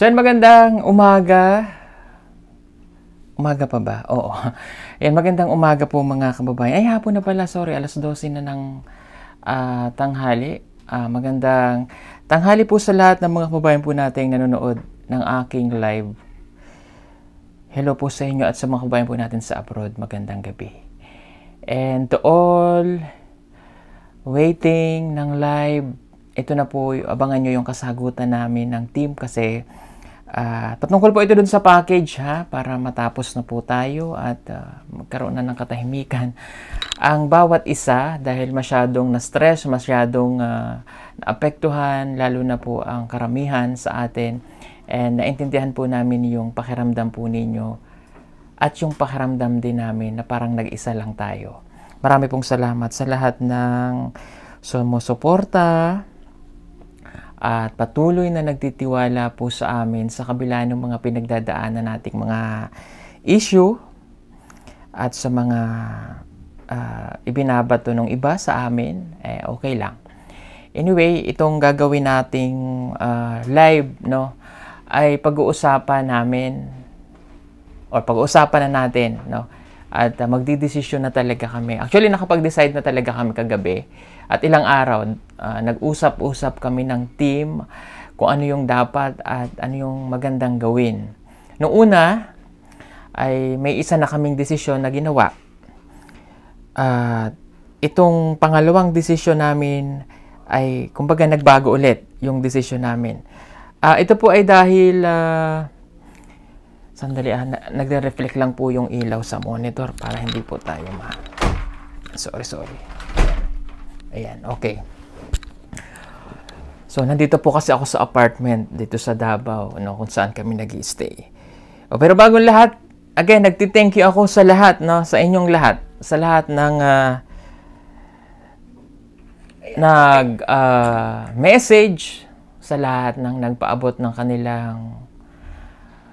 So, yan, magandang umaga. Umaga pa ba? Oo. Yan, magandang umaga po mga kababayan. Ay, hapon na pala. Sorry, alas 12 na ng uh, tanghali. Uh, magandang tanghali po sa lahat ng mga kababayan po nating nanonood ng aking live. Hello po sa inyo at sa mga kababayan po natin sa abroad. Magandang gabi. And to all waiting ng live, ito na po, abangan nyo yung kasagutan namin ng team kasi Uh, patungkol po ito dun sa package ha, para matapos na po tayo at uh, magkaroon na ng katahimikan. Ang bawat isa, dahil masyadong na-stress, masyadong uh, naapektuhan, lalo na po ang karamihan sa atin, and naintindihan po namin yung pakiramdam po ninyo at yung pakiramdam din namin na parang nag-isa lang tayo. Marami pong salamat sa lahat ng sumusuporta, at patuloy na nagtitiwala po sa amin sa kabila ng mga pinagdadaanan nating mga issue at sa mga uh, ibinabato ng iba sa amin, eh, okay lang. Anyway, itong gagawin nating uh, live, no, ay pag-uusapan namin or pag-uusapan na natin, no, at uh, magdidesisyon na talaga kami. Actually, nakapag-decide na talaga kami kagabi at ilang araw, uh, nag-usap-usap kami ng team kung ano yung dapat at ano yung magandang gawin. Noong una, ay may isa na kaming desisyon na ginawa. At uh, itong pangalawang desisyon namin ay kumbaga nagbago ulit yung desisyon namin. Uh, ito po ay dahil uh, sandali ah, nagre-reflect lang po yung ilaw sa monitor para hindi po tayo ma Sorry, sorry. Ayan, okay. So, nandito po kasi ako sa apartment dito sa Davao, no, kung saan kami nag stay o, oh, Pero bago lahat, again, nagti-thank you ako sa lahat, no, sa inyong lahat. Sa lahat ng uh, ah, nag-message, ah, uh, sa lahat ng nagpaabot ng kanilang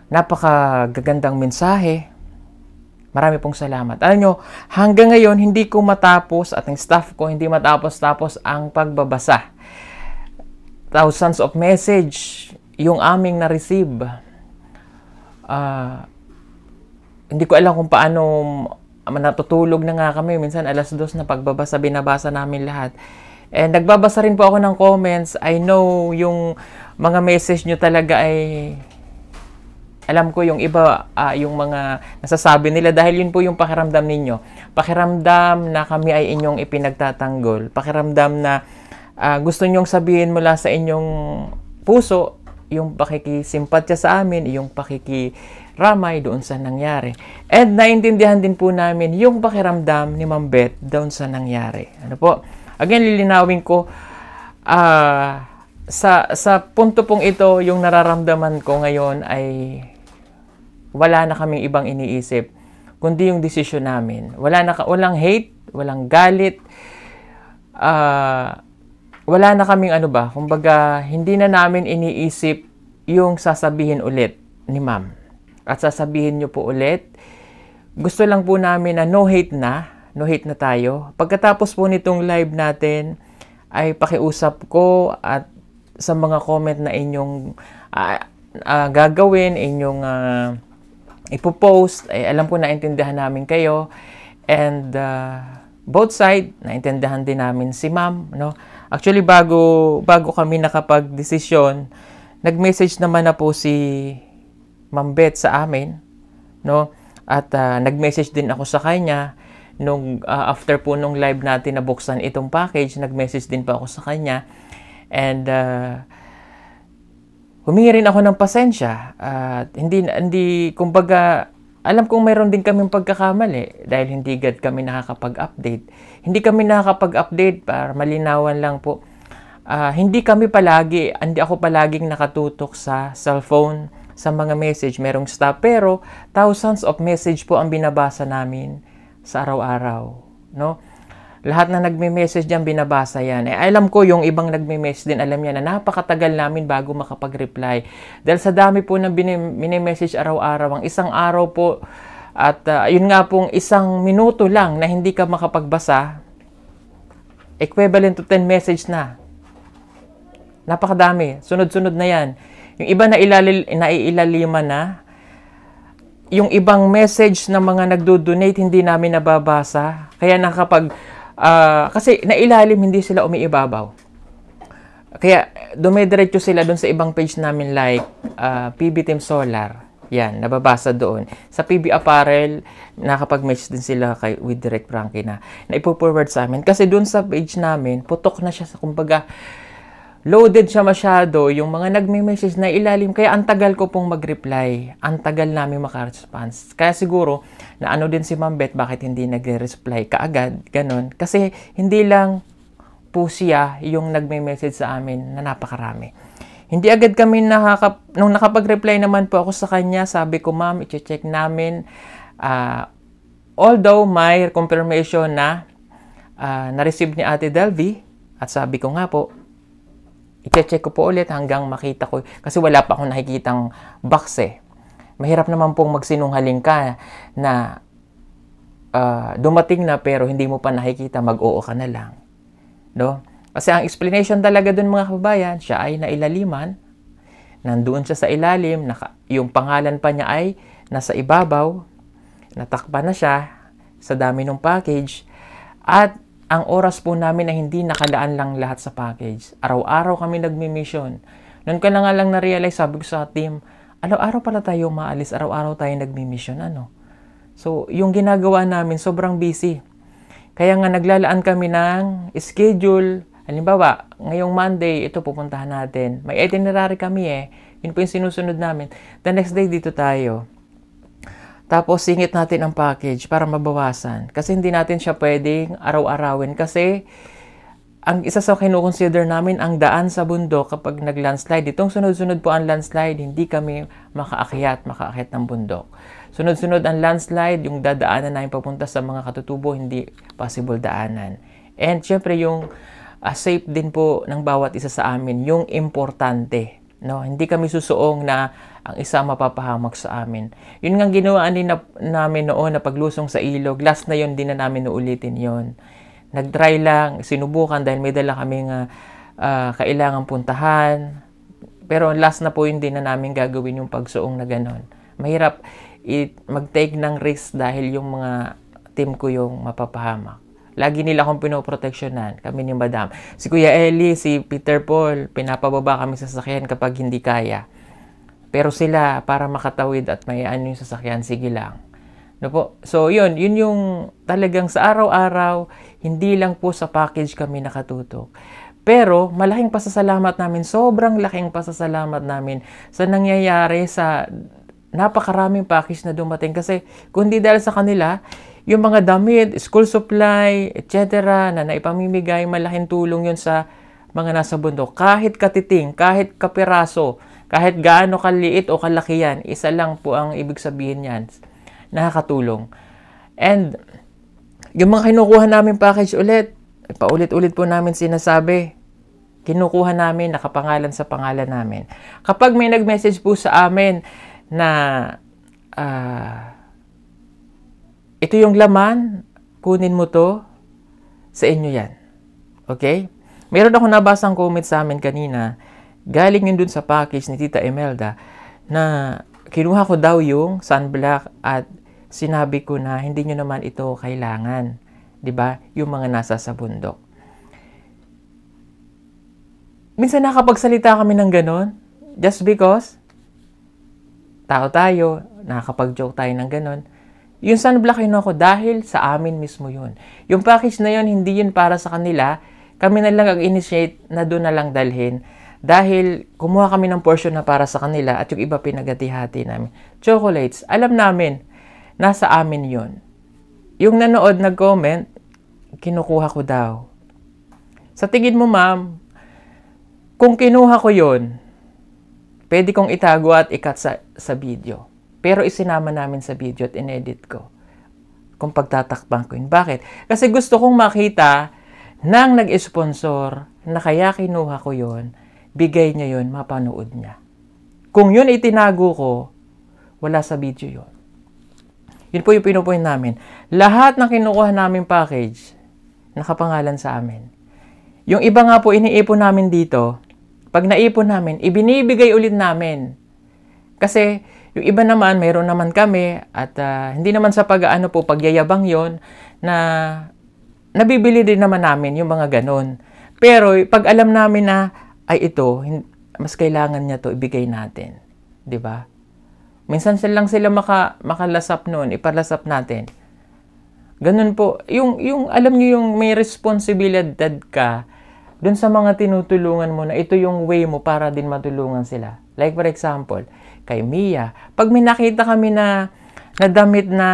napakagagandang mensahe Marami pong salamat. Alam nyo, hanggang ngayon, hindi ko matapos, at ang staff ko, hindi matapos-tapos ang pagbabasa. Thousands of message yung aming na-receive. Uh, hindi ko alam kung paano natutulog na nga kami. Minsan alas dos na pagbabasa, binabasa namin lahat. And nagbabasa rin po ako ng comments. I know yung mga message nyo talaga ay alam ko yung iba, uh, yung mga nasasabi nila, dahil yun po yung pakiramdam ninyo. Pakiramdam na kami ay inyong ipinagtatanggol. Pakiramdam na uh, gusto nyong sabihin mula sa inyong puso, yung pakikisimpatya sa amin, yung pakikiramay doon sa nangyari. And naintindihan din po namin yung pakiramdam ni Ma'am Beth doon sa nangyari. Ano po? Again, lilinawin ko, Uh, sa sa punto pong ito yung nararamdaman ko ngayon ay wala na kaming ibang iniisip kundi yung desisyon namin. Wala na walang hate, walang galit. Uh, wala na kaming ano ba, kumbaga hindi na namin iniisip yung sasabihin ulit ni ma'am. At sasabihin niyo po ulit, gusto lang po namin na no hate na, no hate na tayo. Pagkatapos po nitong live natin, ay pakiusap ko at sa mga comment na inyong uh, uh, gagawin, inyong uh, ipopost, ay eh, alam ko naintindihan namin kayo. And uh, both side, naintindihan din namin si ma'am. No? Actually, bago, bago kami nakapag-desisyon, nag-message naman na po si Ma'am Beth sa amin. No? At uh, nag-message din ako sa kanya nung uh, after po nung live natin na buksan itong package, nag-message din pa ako sa kanya. And uh, humingi rin ako ng pasensya at hindi, hindi kumbaga, alam kong mayroon din kaming pagkakamali dahil hindi agad kami nakakapag-update. Hindi kami nakakapag-update para malinawan lang po. Uh, hindi kami palagi, hindi ako palaging nakatutok sa cellphone, sa mga message. Merong stop pero thousands of message po ang binabasa namin sa araw-araw. No? Lahat na nagme-message dyan, binabasa yan. Eh, alam ko yung ibang nagme-message din, alam niya na napakatagal namin bago makapag-reply. Dahil sa dami po na mini-message araw-araw, ang isang araw po, at uh, yun nga pong isang minuto lang na hindi ka makapagbasa, equivalent to 10 message na. Napakadami. Sunod-sunod na yan. Yung iba na ilalil, naiilalima na, yung ibang message ng na mga nagdo-donate hindi namin nababasa. Kaya nakapag Uh, kasi nailalim, hindi sila umiibabaw. Kaya dumediretso sila doon sa ibang page namin like uh, ah, PB Team Solar. Yan, nababasa doon. Sa PB Apparel, nakapag-match din sila kay, with Direct Frankie na, na ipo-forward sa amin. Kasi doon sa page namin, putok na siya sa kumbaga, loaded siya masyado yung mga nagme-message na ilalim. Kaya ang tagal ko pong mag-reply. Ang tagal namin response Kaya siguro, na ano din si Ma'am Beth, bakit hindi nagre-reply kaagad, ganun. Kasi hindi lang po siya yung nagme-message sa amin na napakarami. Hindi agad kami nakaka... Nung nakapag-reply naman po ako sa kanya, sabi ko, Ma'am, iche-check namin. Uh, although may confirmation na uh, na-receive ni Ate Delvie, at sabi ko nga po, I-check ko po ulit hanggang makita ko. Kasi wala pa akong nakikitang box eh. Mahirap naman pong magsinungaling ka na uh, dumating na pero hindi mo pa nakikita, mag-oo ka na lang. No? Kasi ang explanation talaga dun mga kababayan, siya ay nailaliman, nandoon siya sa ilalim, naka, yung pangalan pa niya ay nasa ibabaw, natakpan na siya sa dami ng package, at ang oras po namin ay hindi nakadaan lang lahat sa package. Araw-araw kami nagmi-mission. Noon ko na nga lang na-realize, sabi ko sa team, araw-araw pala tayo maalis, araw-araw tayo nagmi-mission, ano? So, yung ginagawa namin, sobrang busy. Kaya nga naglalaan kami ng schedule. Halimbawa, ngayong Monday, ito pupuntahan natin. May itinerary kami eh. Yun po yung sinusunod namin. The next day, dito tayo. Tapos singit natin ang package para mabawasan. Kasi hindi natin siya pwedeng araw-arawin. Kasi ang isa sa kinukonsider namin ang daan sa bundok kapag nag-landslide. Itong sunod-sunod po ang landslide, hindi kami makaakyat, makaakyat ng bundok. Sunod-sunod ang landslide, yung dadaanan namin papunta sa mga katutubo, hindi possible daanan. And syempre yung uh, safe din po ng bawat isa sa amin, yung importante. No? Hindi kami susuong na ang isa mapapahamak sa amin. Yun nga ginawaan din na, namin noon na paglusong sa ilog. Last na yun din na namin uulitin yon. Nag-try lang, sinubukan dahil may dala kaming uh, ah, uh, ah, kailangan puntahan. Pero last na po yun din na namin gagawin yung pagsuong na ganon. Mahirap it, mag-take ng risk dahil yung mga team ko yung mapapahamak. Lagi nila akong pinoproteksyonan, kami ni Madam. Si Kuya Eli, si Peter Paul, pinapababa kami sa sasakyan kapag hindi kaya pero sila, para makatawid at mayaan yung sasakyan, sige lang. No po? So, yun. Yun yung talagang sa araw-araw, hindi lang po sa package kami nakatutok. Pero, malaking pasasalamat namin, sobrang laking pasasalamat namin sa nangyayari sa napakaraming package na dumating. Kasi, kung hindi dahil sa kanila, yung mga damit, school supply, etc. na naipamimigay, malaking tulong yun sa mga nasa bundok. Kahit katiting, kahit kapiraso, kahit gaano kaliit o kalaki yan, isa lang po ang ibig sabihin yan. Nakakatulong. And yung mga kinukuha namin package ulit, paulit-ulit po namin sinasabi, kinukuha namin, nakapangalan sa pangalan namin. Kapag may nag-message po sa amin na uh, ito yung laman, kunin mo to, sa inyo yan. Okay? Meron ako nabasang comment sa amin kanina Galing yun dun sa package ni Tita Imelda na kinuha ko daw yung sunblock at sinabi ko na hindi nyo naman ito kailangan. 'di ba? Yung mga nasa sa bundok. Minsan nakapagsalita kami ng ganon just because tao tayo, nakakapag-joke tayo ng ganon. Yung sunblock yun ako dahil sa amin mismo yun. Yung package na yun, hindi yun para sa kanila. Kami na lang ang initiate na doon na lang dalhin. Dahil kumuha kami ng portion na para sa kanila at yung iba pinagati-hati namin. Chocolates, alam namin, nasa amin yon. Yung nanood nag-comment, kinukuha ko daw. Sa tingin mo ma'am, kung kinuha ko yon, pwede kong itago at ikat sa, sa video. Pero isinama namin sa video at inedit ko kung pagtatakbang ko yun. Bakit? Kasi gusto kong makita nang nag-sponsor na kaya kinuha ko yon bigay niya yon mapanood niya. Kung yun itinago ko, wala sa video yon. Yun po yung pinupoint namin. Lahat ng kinukuha namin package, nakapangalan sa amin. Yung iba nga po, iniipon namin dito. Pag naipon namin, ibinibigay ulit namin. Kasi, yung iba naman, mayroon naman kami at uh, hindi naman sa pag-ano po, pagyayabang yon na nabibili din naman namin yung mga ganun. Pero pag alam namin na ay ito, mas kailangan niya to ibigay natin. 'Di ba? Minsan sila lang sila maka, makalasap noon, ipalasap natin. Ganun po. Yung, yung alam niyo yung may responsibilidad ka dun sa mga tinutulungan mo na ito yung way mo para din matulungan sila. Like for example, kay Mia, pag may nakita kami na, nadamit na,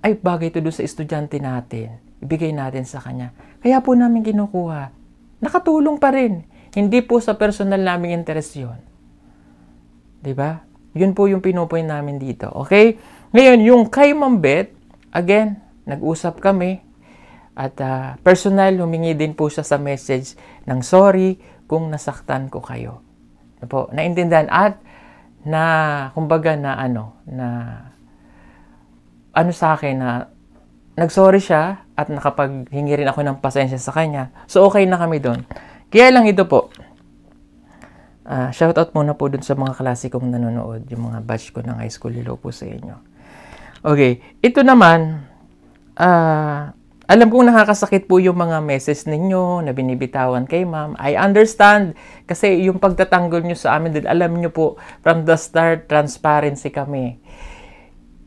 ay bagay to doon sa estudyante natin, ibigay natin sa kanya. Kaya po namin kinukuha. Nakatulong pa rin. Hindi po sa personal naming interest yun. ba? Diba? Yun po yung pinupoy namin dito. Okay? Ngayon, yung kay Mambet, again, nag-usap kami. At uh, personal, humingi din po siya sa message ng sorry kung nasaktan ko kayo. Na ano po, naintindihan at na kumbaga na ano, na ano sa akin na nagsorry siya at nakapaghingi rin ako ng pasensya sa kanya. So okay na kami doon. Kaya lang ito po, uh, shoutout muna po dun sa mga klase kong nanonood, yung mga batch ko ng high school. Hello po sa inyo. Okay, ito naman, uh, alam kong nakakasakit po yung mga messages ninyo na binibitawan kay ma'am. I understand kasi yung pagtatanggol nyo sa amin, din, alam nyo po, from the start, transparency kami.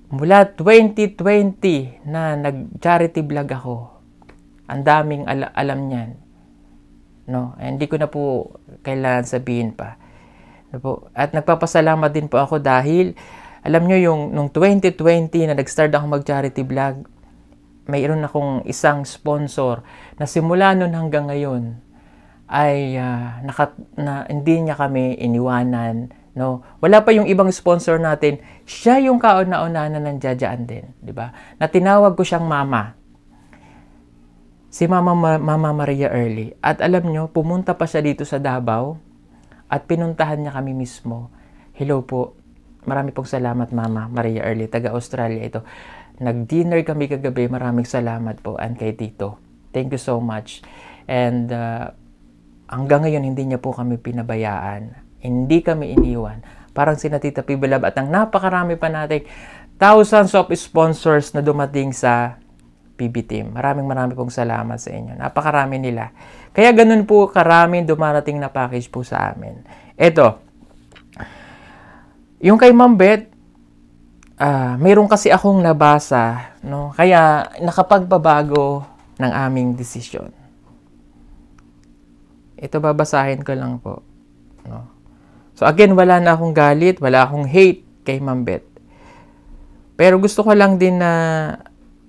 Mula 2020 na nag-charity vlog ako, ang daming al- alam niyan no eh, hindi ko na po kailangan sabihin pa no po at nagpapasalamat din po ako dahil alam nyo yung nung 2020 na nag-start ako mag-charity vlog mayroon akong isang sponsor na simula noon hanggang ngayon ay uh, naka, na, hindi niya kami iniwanan no wala pa yung ibang sponsor natin siya yung kauna-unahan na nandiyan din di ba na tinawag ko siyang mama si Mama, Mama Maria Early. At alam nyo, pumunta pa siya dito sa Davao at pinuntahan niya kami mismo. Hello po. Marami pong salamat Mama Maria Early, taga Australia ito. Nag-dinner kami kagabi. Maraming salamat po and kay Tito. Thank you so much. And uh, hanggang ngayon hindi niya po kami pinabayaan. Hindi kami iniwan. Parang si Pibilab at ang napakarami pa natin thousands of sponsors na dumating sa PB Team. Maraming marami pong salamat sa inyo. Napakarami nila. Kaya ganun po karami dumarating na package po sa amin. Ito, yung kay Ma'am Beth, uh, mayroon kasi akong nabasa, no? kaya nakapagbabago ng aming desisyon. Ito babasahin ko lang po. No? So again, wala na akong galit, wala akong hate kay Ma'am Beth. Pero gusto ko lang din na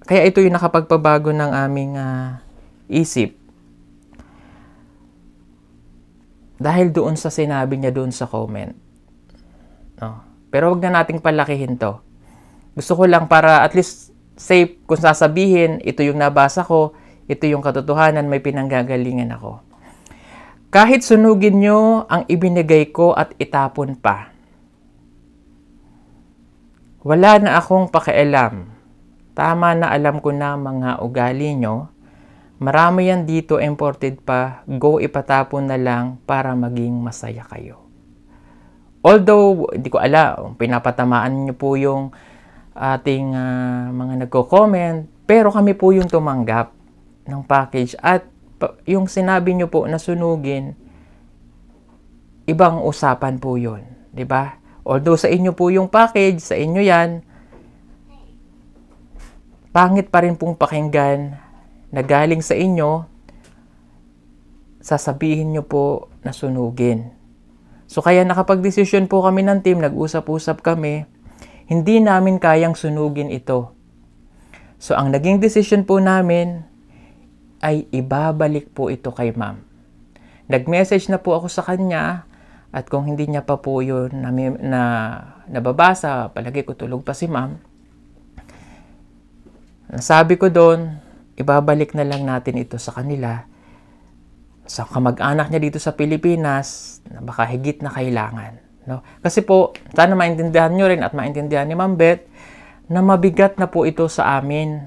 kaya ito yung nakapagpabago ng aming uh, isip. Dahil doon sa sinabi niya doon sa comment. No? Pero wag na nating palakihin to. Gusto ko lang para at least safe kung sasabihin, ito yung nabasa ko, ito yung katotohanan, may pinanggagalingan ako. Kahit sunugin nyo ang ibinigay ko at itapon pa. Wala na akong pakialam Tama na alam ko na mga ugali nyo. Marami yan dito imported pa. Go ipatapon na lang para maging masaya kayo. Although, hindi ko alam, pinapatamaan nyo po yung ating uh, mga nagko-comment. Pero kami po yung tumanggap ng package. At yung sinabi nyo po na sunugin, ibang usapan po yun. ba? Diba? Although sa inyo po yung package, sa inyo yan, pangit pa rin pong pakinggan na galing sa inyo, sasabihin nyo po na sunugin. So kaya nakapag po kami ng team, nag-usap-usap kami, hindi namin kayang sunugin ito. So ang naging decision po namin ay ibabalik po ito kay ma'am. Nag-message na po ako sa kanya at kung hindi niya pa po yun na, na nababasa, palagi ko tulog pa si ma'am, sabi ko doon, ibabalik na lang natin ito sa kanila, sa kamag-anak niya dito sa Pilipinas, na baka higit na kailangan. No? Kasi po, sana maintindihan nyo rin at maintindihan ni Ma'am Beth, na mabigat na po ito sa amin.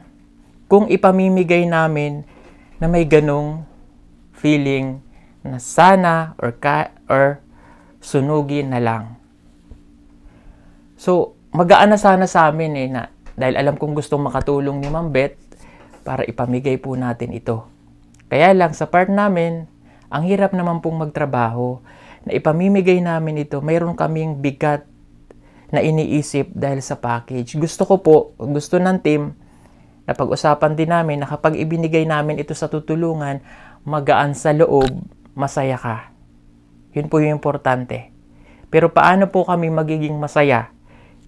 Kung ipamimigay namin na may ganong feeling na sana or, ka, or sunugin na lang. So, magaan na sana sa amin eh na dahil alam kong gustong makatulong ni Ma'am Beth para ipamigay po natin ito. Kaya lang sa part namin, ang hirap naman pong magtrabaho na ipamimigay namin ito. Mayroon kaming bigat na iniisip dahil sa package. Gusto ko po, gusto ng team, na pag-usapan din namin na kapag ibinigay namin ito sa tutulungan, magaan sa loob, masaya ka. Yun po yung importante. Pero paano po kami magiging masaya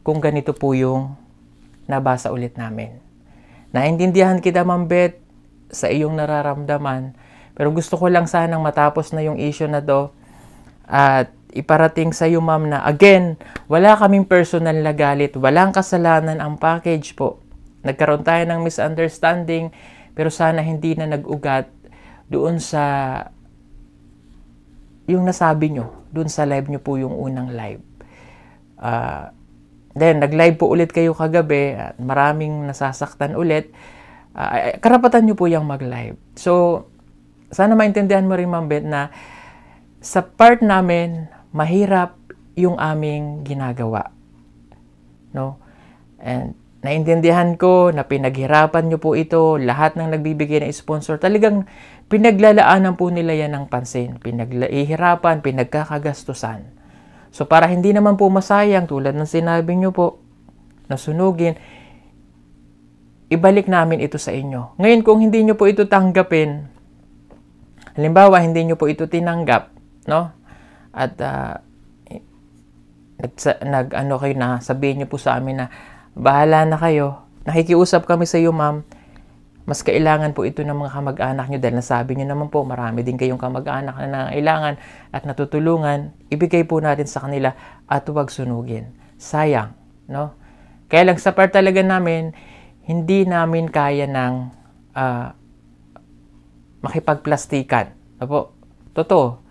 kung ganito po yung nabasa ulit namin. Naintindihan kita, Ma'am Beth, sa iyong nararamdaman. Pero gusto ko lang sanang matapos na yung issue na do at iparating sa iyo, Ma'am, na again, wala kaming personal na galit. Walang kasalanan ang package po. Nagkaroon tayo ng misunderstanding pero sana hindi na nag-ugat doon sa yung nasabi nyo, doon sa live nyo po yung unang live. Uh, Then, nag-live po ulit kayo kagabi at maraming nasasaktan ulit. Uh, karapatan nyo po yung mag-live. So, sana maintindihan mo rin, Ma'am Bet, na sa part namin, mahirap yung aming ginagawa. No? And naintindihan ko na pinaghirapan nyo po ito, lahat ng nagbibigay ng sponsor, talagang pinaglalaanan po nila yan ng pansin, pinaghihirapan, pinagkakagastusan. So para hindi naman po masayang tulad ng sinabi nyo po, nasunugin, ibalik namin ito sa inyo. Ngayon kung hindi nyo po ito tanggapin, halimbawa hindi nyo po ito tinanggap, no? At uh, ah, nag ano kayo na sabihin niyo po sa amin na bahala na kayo. Nakikiusap kami sa iyo, ma'am mas kailangan po ito ng mga kamag-anak nyo dahil nasabi nyo naman po marami din kayong kamag-anak na nangailangan at natutulungan, ibigay po natin sa kanila at huwag sunugin. Sayang, no? Kaya lang sa part talaga namin, hindi namin kaya ng uh, makipagplastikan. Apo, totoo.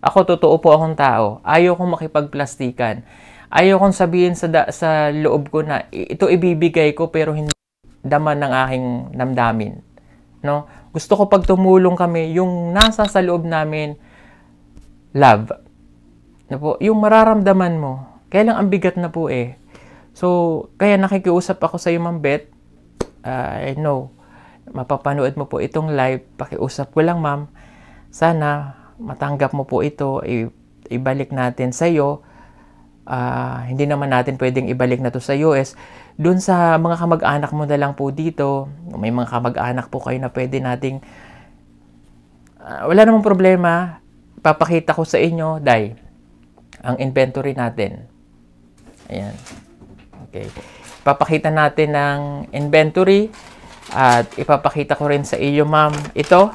Ako totoo po akong tao. Ayaw kong makipagplastikan. Ayaw kong sabihin sa, da- sa loob ko na ito ibibigay ko pero hindi daman ng aking namdamin. No? Gusto ko pag tumulong kami, yung nasa sa loob namin, love. Na po, yung mararamdaman mo, kaya lang ang bigat na po eh. So, kaya nakikiusap ako sa iyo, Ma'am Bet. Uh, I know, mapapanood mo po itong live. Pakiusap ko lang, Ma'am. Sana matanggap mo po ito. I- ibalik natin sa iyo. Uh, ah, hindi naman natin pwedeng ibalik na to sa US doon sa mga kamag-anak mo na lang po dito, may mga kamag-anak po kayo na pwede nating, uh, wala namang problema, papakita ko sa inyo, dai, ang inventory natin. Ayan. Okay. Papakita natin ng inventory at ipapakita ko rin sa iyo, ma'am, ito,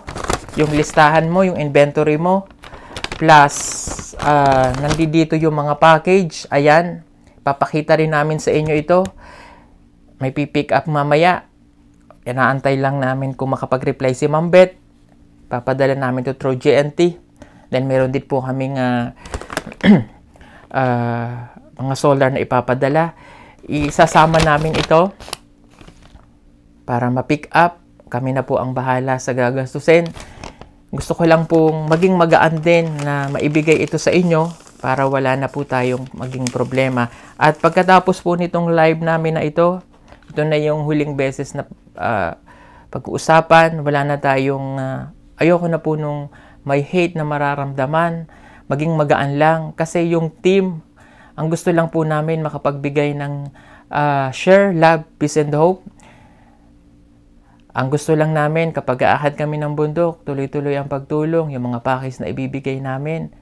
yung listahan mo, yung inventory mo, plus uh, nandito yung mga package. Ayan, papakita rin namin sa inyo ito may pipick up mamaya. Inaantay lang namin kung makapag-reply si Ma'am Beth. Papadala namin to through GNT. Then meron din po kaming uh, uh, mga solar na ipapadala. Isasama namin ito para ma-pick up. Kami na po ang bahala sa gagastusin. Gusto ko lang pong maging magaan din na maibigay ito sa inyo para wala na po tayong maging problema. At pagkatapos po nitong live namin na ito, ito na yung huling beses na uh, pag-uusapan. Wala na tayong, uh, ayoko na po nung may hate na mararamdaman. Maging magaan lang. Kasi yung team, ang gusto lang po namin makapagbigay ng uh, share, love, peace and hope. Ang gusto lang namin kapag aahad kami ng bundok, tuloy-tuloy ang pagtulong, yung mga pakis na ibibigay namin.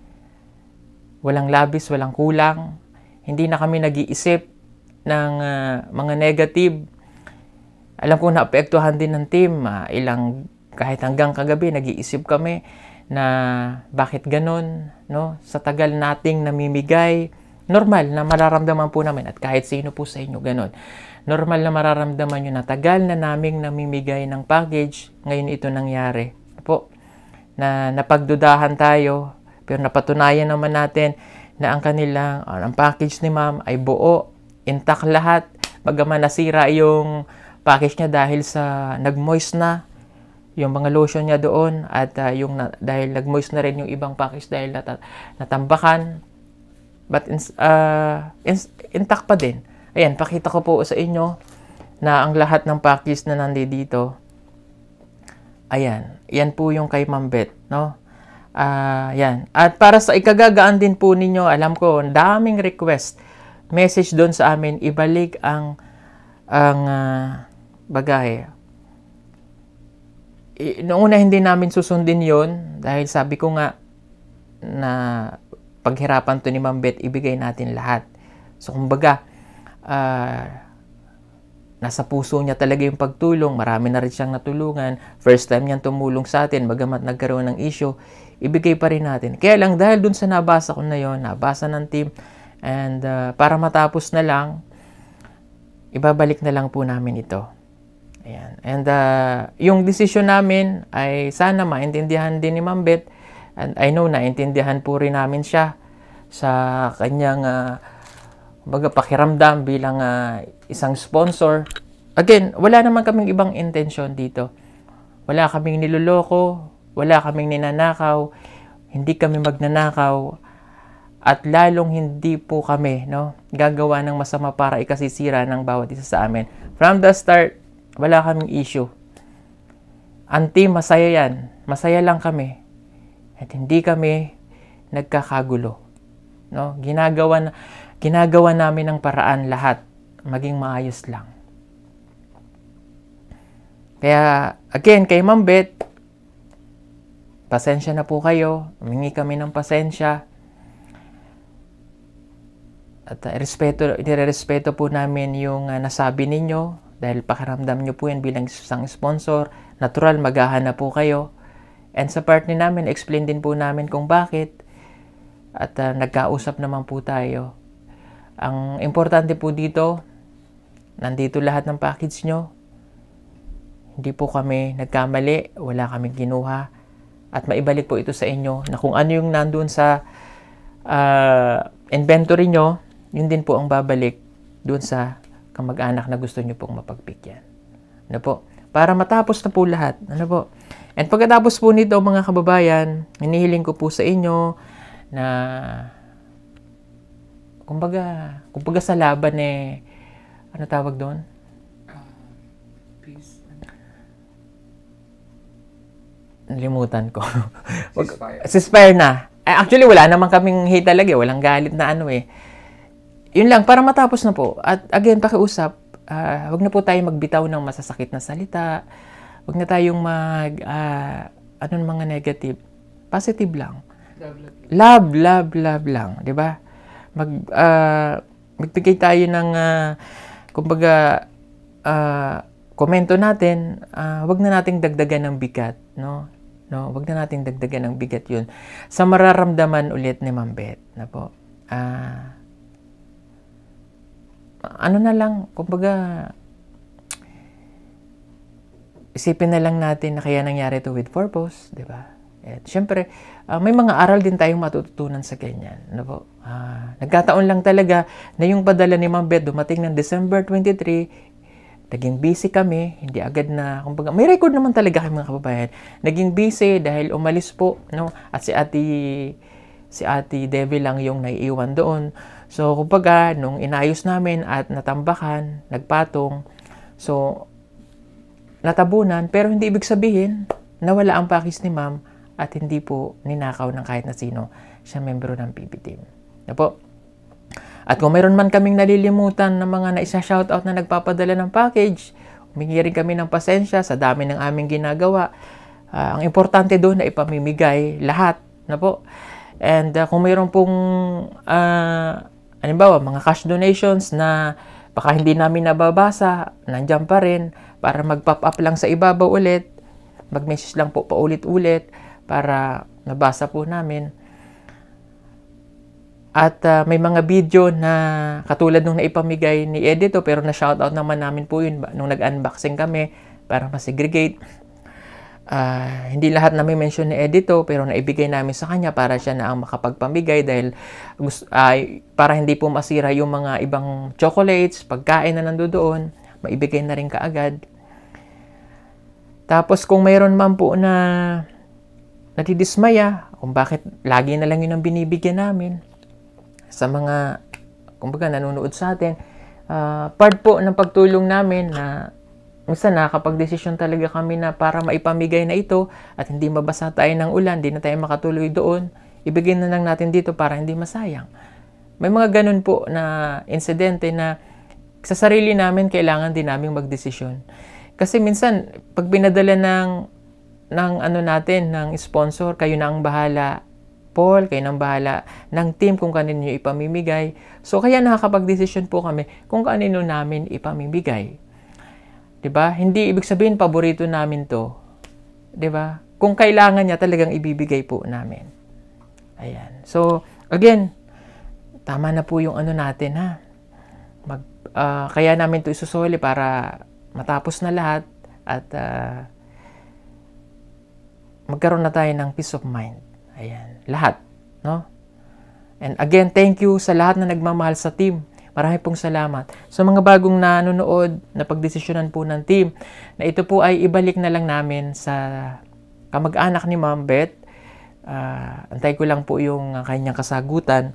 Walang labis, walang kulang. Hindi na kami nag-iisip ng uh, mga negative. Alam ko naapektuhan din ng team. Uh, ilang kahit hanggang kagabi nag-iisip kami na bakit ganon, no? Sa tagal nating namimigay, normal na mararamdaman po namin at kahit sino po sa inyo ganon. Normal na mararamdaman niyo na tagal na naming namimigay ng package, ngayon ito nangyari. Po, na napagdudahan tayo, pero napatunayan naman natin na ang kanilang, ah, ang package ni ma'am ay buo intact lahat. Bagaman nasira yung package niya dahil sa nagmoist na yung mga lotion niya doon at uh, yung na, dahil nagmoist na rin yung ibang package dahil nat natambakan but in, uh, ah, in, intact pa din ayan pakita ko po sa inyo na ang lahat ng package na nandito dito ayan yan po yung kay Mambet no uh, yan. at para sa ikagagaan din po ninyo alam ko daming request message doon sa amin, ibalik ang ang uh, bagay. I, noong una hindi namin susundin yon dahil sabi ko nga na paghirapan to ni Ma'am Beth, ibigay natin lahat. So kumbaga, uh, nasa puso niya talaga yung pagtulong. Marami na rin siyang natulungan. First time niyang tumulong sa atin, bagamat nagkaroon ng issue, ibigay pa rin natin. Kaya lang dahil dun sa nabasa ko na yon, nabasa ng team, And uh, para matapos na lang, ibabalik na lang po namin ito. Ayan. And uh, yung decision namin ay sana maintindihan din ni Ma'am Beth. And I know na intindihan po rin namin siya sa kanyang uh, pakiramdam bilang uh, isang sponsor. Again, wala naman kaming ibang intention dito. Wala kaming niloloko, wala kaming ninanakaw, hindi kami magnanakaw at lalong hindi po kami no gagawa ng masama para ikasisira ng bawat isa sa amin. From the start, wala kaming issue. Anti, masaya yan. Masaya lang kami. At hindi kami nagkakagulo. No? Ginagawa, na, ginagawa namin ng paraan lahat. Maging maayos lang. Kaya, again, kay Mambet, pasensya na po kayo. Humingi kami ng pasensya at ah, respeto uh, respeto, po namin yung uh, nasabi ninyo dahil pakaramdam nyo po yan bilang isang sponsor. Natural, maghahanap po kayo. And sa part ni namin, explain din po namin kung bakit. At uh, nagkausap naman po tayo. Ang importante po dito, nandito lahat ng package nyo. Hindi po kami nagkamali, wala kaming ginuha. At maibalik po ito sa inyo na kung ano yung nandun sa uh, inventory nyo, yun din po ang babalik doon sa kamag-anak na gusto nyo pong mapagpikyan. Ano po? Para matapos na po lahat. Ano po? And pagkatapos po nito mga kababayan, hinihiling ko po sa inyo na kumbaga, kumbaga sa laban eh, ano tawag doon? nalimutan ko. Ceasefire. Ceasefire na. Eh, actually, wala naman kaming hate talaga. Eh. Walang galit na ano eh yun lang, para matapos na po. At again, pakiusap, uh, ah, wag na po tayong magbitaw ng masasakit na salita. Wag na tayong mag, uh, anong mga negative. Positive lang. Love, love, love lang. ba diba? Mag, uh, magbigay tayo ng, uh, kumbaga, uh, komento natin, uh, wag na nating dagdagan ng bigat, no? No, wag na nating dagdagan ng bigat 'yun. Sa mararamdaman ulit ni Mambet. na po. Ah, uh, ano na lang, kumbaga, isipin na lang natin na kaya nangyari ito with purpose, di ba? At syempre, uh, may mga aral din tayong matututunan sa ganyan. Ano po? Uh, nagkataon lang talaga na yung padala ni Ma'am Beth dumating ng December 23, Naging busy kami, hindi agad na, kumbaga, may record naman talaga kami mga kababayan. Naging busy dahil umalis po, no? At si Ate, si Ate Devi lang yung naiiwan doon. So, kumbaga, nung inayos namin at natambakan, nagpatong, so, natabunan, pero hindi ibig sabihin, nawala ang pakis ni ma'am at hindi po ninakaw ng kahit na sino siya membro ng PB team. Na po. At kung mayroon man kaming nalilimutan ng mga naisa-shoutout na nagpapadala ng package, humingi rin kami ng pasensya sa dami ng aming ginagawa. Uh, ang importante doon na ipamimigay lahat. Na po. And uh, kung mayroon pong uh, halimbawa, mga cash donations na baka hindi namin nababasa, nandiyan pa rin, para mag-pop up lang sa ibabaw ulit, mag-message lang po paulit-ulit para nabasa po namin. At uh, may mga video na katulad nung naipamigay ni Edito pero na shoutout naman namin po yun nung nag-unboxing kami para masegregate. Uh, hindi lahat namin mention ni Edito pero naibigay namin sa kanya para siya na ang makapagpamigay dahil uh, para hindi po masira yung mga ibang chocolates, pagkain na nandoon, maibigay na rin kaagad. Tapos kung mayroon man po na nadidismaya kung bakit lagi na lang yun ang binibigyan namin sa mga kumbaga nanonood sa atin, uh, part po ng pagtulong namin na minsan kapag desisyon talaga kami na para maipamigay na ito at hindi mabasa tayo ng ulan, hindi na tayo makatuloy doon, ibigay na lang natin dito para hindi masayang. May mga ganun po na insidente na sa sarili namin kailangan din namin magdesisyon. Kasi minsan pag pinadala ng ng ano natin ng sponsor, kayo na ang bahala Paul, kayo nang bahala ng team kung kanino nyo ipamimigay. So, kaya nakakapag-desisyon po kami kung kanino namin ipamimigay. 'Di ba? Hindi ibig sabihin paborito namin 'to. 'Di ba? Kung kailangan niya talagang ibibigay po namin. Ayan. So, again, tama na po yung ano natin ha. Mag uh, kaya namin 'to isusoli para matapos na lahat at uh, magkaroon na tayo ng peace of mind. Ayan, lahat, no? And again, thank you sa lahat na nagmamahal sa team Marami pong salamat. Sa so, mga bagong nanonood, na pagdesisyonan po ng team, na ito po ay ibalik na lang namin sa kamag-anak ni Ma'am Beth. Uh, antay ko lang po yung ah, kanyang kasagutan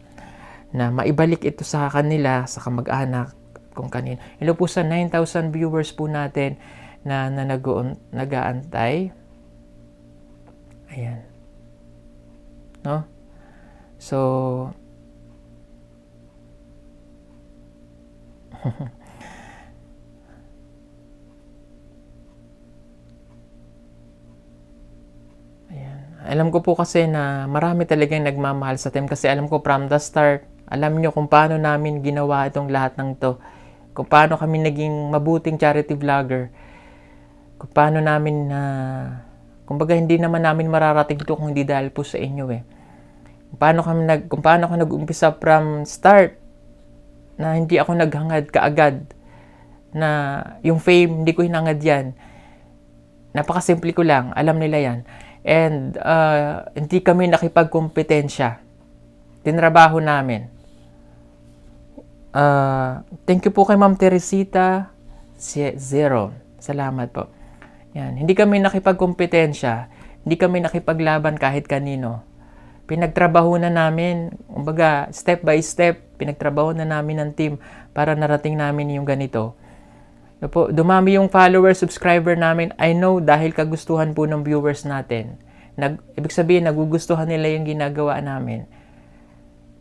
na maibalik ito sa kanila, sa kamag-anak, kung kanino. Hello po sa 9,000 viewers po natin na, na nag-aantay. Ayan. No? So, Ayan. Alam ko po kasi na marami talagang nagmamahal sa team kasi alam ko from the start, alam nyo kung paano namin ginawa itong lahat ng to. Kung paano kami naging mabuting charity vlogger. Kung paano namin na... Uh, kumbaga hindi naman namin mararating ito kung hindi dahil po sa inyo eh. Kung paano, kami nag, kung paano ako nag-umpisa from start na hindi ako naghangad kaagad na yung fame, hindi ko hinangad yan. Napakasimple ko lang, alam nila yan. And uh, hindi kami nakipagkompetensya. Tinrabaho namin. Uh, thank you po kay Ma'am Teresita Zero. Salamat po. Yan. Hindi kami nakipagkompetensya. Hindi kami nakipaglaban kahit kanino pinagtrabaho na namin, kumbaga step by step, pinagtrabaho na namin ng team para narating namin yung ganito. No po, dumami yung follower, subscriber namin. I know dahil kagustuhan po ng viewers natin. Nag, ibig sabihin, nagugustuhan nila yung ginagawa namin.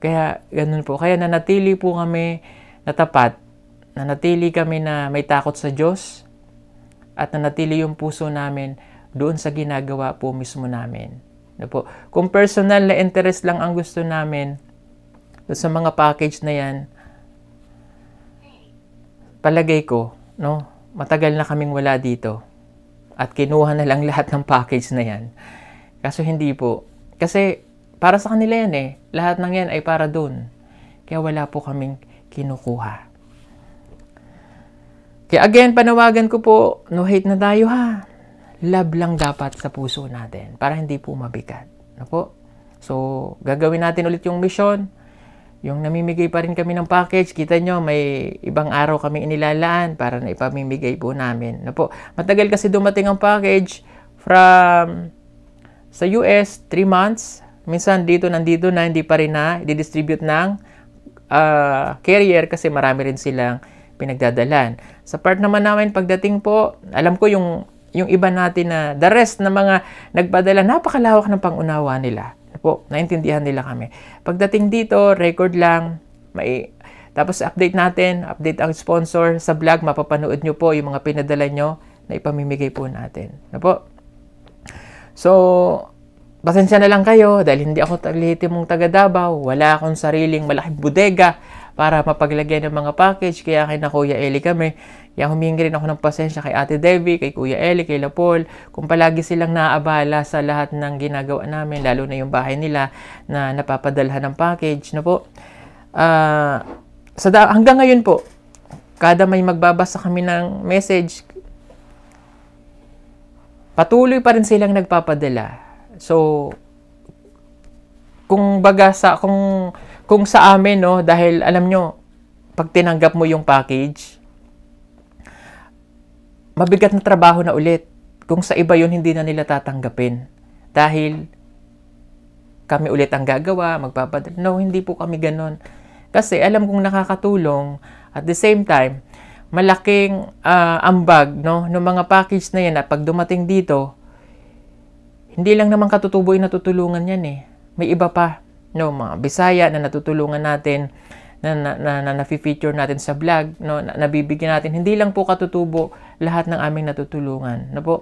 Kaya, ganun po. Kaya nanatili po kami natapat. Nanatili kami na may takot sa Diyos. At nanatili yung puso namin doon sa ginagawa po mismo namin. Ano po? Kung personal na interest lang ang gusto namin sa mga package na yan, palagay ko, no, matagal na kaming wala dito at kinuha na lang lahat ng package na yan. Kaso hindi po. Kasi para sa kanila yan eh. Lahat ng yan ay para dun. Kaya wala po kaming kinukuha. Kaya again, panawagan ko po, no hate na tayo ha love lang dapat sa puso natin para hindi po mabigat. Ano po? So, gagawin natin ulit yung mission. Yung namimigay pa rin kami ng package, kita nyo, may ibang araw kami inilalaan para na ipamimigay po namin. Ano po? Matagal kasi dumating ang package from sa US, 3 months. Minsan dito, nandito na, hindi pa rin na, didistribute ng uh, carrier kasi marami rin silang pinagdadalan. Sa part naman namin, pagdating po, alam ko yung yung iba natin na the rest na mga nagpadala, napakalawak ng pangunawa nila. Ano po, naintindihan nila kami. Pagdating dito, record lang, may tapos update natin, update ang sponsor sa vlog, mapapanood nyo po yung mga pinadala nyo na ipamimigay po natin. Na ano po. So, pasensya na lang kayo dahil hindi ako mong taga Davao. Wala akong sariling malaking bodega para mapaglagay ng mga package. Kaya kay na Kuya Eli kami, kaya humingi rin ako ng pasensya kay Ate Debbie, kay Kuya Eli, kay Lapol. Kung palagi silang naaabala sa lahat ng ginagawa namin, lalo na yung bahay nila na napapadalhan ng package na po. Uh, sa da- hanggang ngayon po, kada may magbabasa kami ng message, patuloy pa rin silang nagpapadala. So, kung baga sa, kung, kung sa amin, no, dahil alam nyo, pag tinanggap mo yung package, mabigat na trabaho na ulit. Kung sa iba yon hindi na nila tatanggapin. Dahil kami ulit ang gagawa, magpapadala. No, hindi po kami ganon. Kasi alam kong nakakatulong at the same time, malaking uh, ambag no, ng mga package na yan at pag dumating dito, hindi lang naman katutubo yung natutulungan yan eh. May iba pa, no, mga Bisaya na natutulungan natin na, na, na, na, na feature natin sa vlog, no, na, nabibigyan natin. Hindi lang po katutubo lahat ng aming natutulungan. No po?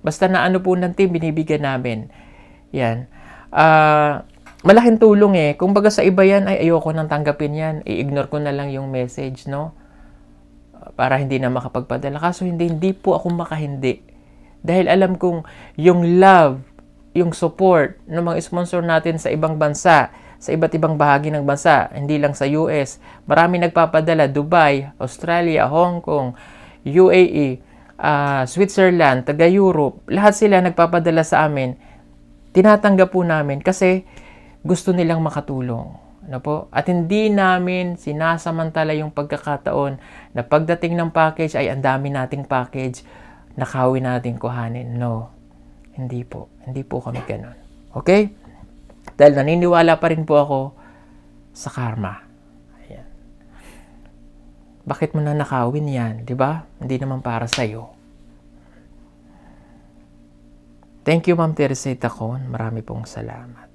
Basta na ano po ng team, binibigyan namin. Yan. Uh, malaking tulong eh. Kung baga sa iba yan, ay ayoko nang tanggapin yan. I-ignore ko na lang yung message, no? Para hindi na makapagpadala. Kaso hindi, hindi po ako makahindi. Dahil alam kong yung love, yung support ng mga sponsor natin sa ibang bansa, sa iba't ibang bahagi ng bansa, hindi lang sa US. Marami nagpapadala Dubai, Australia, Hong Kong, UAE, uh, ah, Switzerland, taga Europe. Lahat sila nagpapadala sa amin. Tinatanggap po namin kasi gusto nilang makatulong. Ano po? At hindi namin sinasamantala yung pagkakataon na pagdating ng package ay ang dami nating package, nakawin nating kuhanin. No. Hindi po. Hindi po kami ganun. Okay? Dahil naniniwala pa rin po ako sa karma. Ayan. Bakit mo na nakawin yan? Di ba? Hindi naman para sa'yo. Thank you, Ma'am Teresita Con. Marami pong salamat.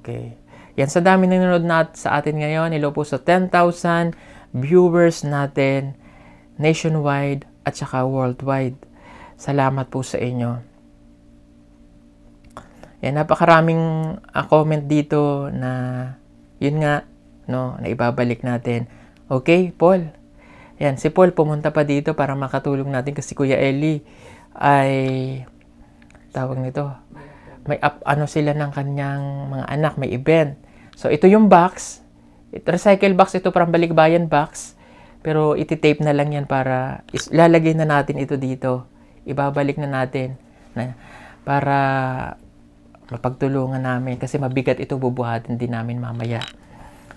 Okay. Yan, sa dami na nanonood nat sa atin ngayon, ilo po sa 10,000 viewers natin nationwide at saka worldwide. Salamat po sa inyo. Eh, napakaraming uh, comment dito na yun nga, no, na ibabalik natin. Okay, Paul. Yan, si Paul pumunta pa dito para makatulong natin kasi Kuya Eli ay tawag nito. May up, ano sila ng kanyang mga anak, may event. So ito yung box, It, recycle box ito parang balikbayan box. Pero iti-tape na lang yan para is, lalagay na natin ito dito. Ibabalik na natin na, para mapagtulungan namin kasi mabigat ito bubuhatin din namin mamaya.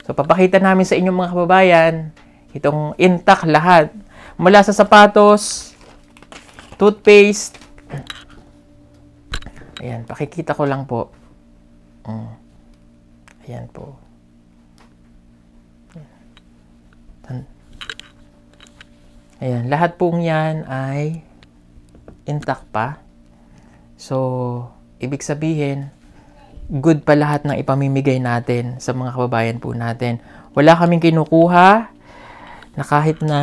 So papakita namin sa inyong mga kababayan itong intact lahat mula sa sapatos, toothpaste. Ayan, pakikita ko lang po. Mm. Ayan po. Ayan, lahat pong yan ay intact pa. So, Ibig sabihin, good pa lahat ng ipamimigay natin sa mga kababayan po natin. Wala kaming kinukuha na kahit na